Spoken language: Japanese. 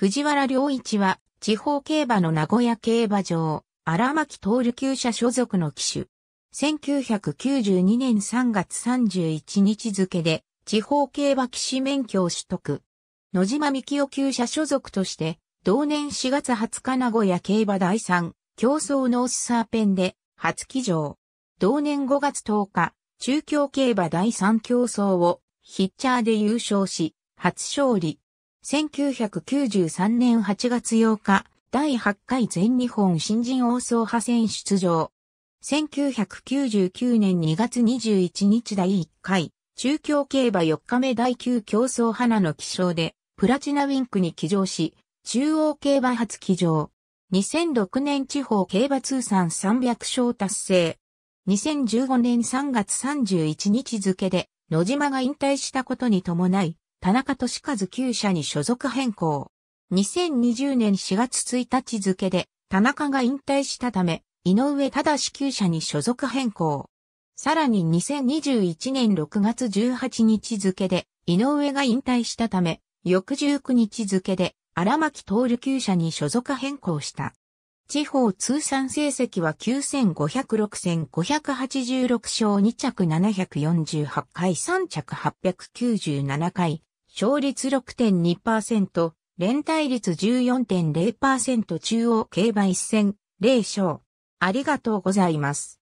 藤原良一は、地方競馬の名古屋競馬場、荒牧徹級者所属の騎手。1992年3月31日付で、地方競馬騎士免許を取得。野島幹雄級者所属として、同年4月20日名古屋競馬第3、競争ノースサーペンで、初騎乗。同年5月10日、中京競馬第3競争を、ヒッチャーで優勝し、初勝利。1993年8月8日、第8回全日本新人王総派戦出場。1999年2月21日第1回、中京競馬4日目第9競争花の起床で、プラチナウィンクに起乗し、中央競馬初起乗。2006年地方競馬通算300勝達成。2015年3月31日付で、野島が引退したことに伴い、田中俊和旧社に所属変更。2020年4月1日付で、田中が引退したため、井上正旧社に所属変更。さらに2021年6月18日付で、井上が引退したため、翌19日付で、荒牧徹旧社に所属変更した。地方通算成績は9506戦586勝2着748回3着897回勝率6.2%、連帯率14.0%中央競馬一戦、0勝。ありがとうございます。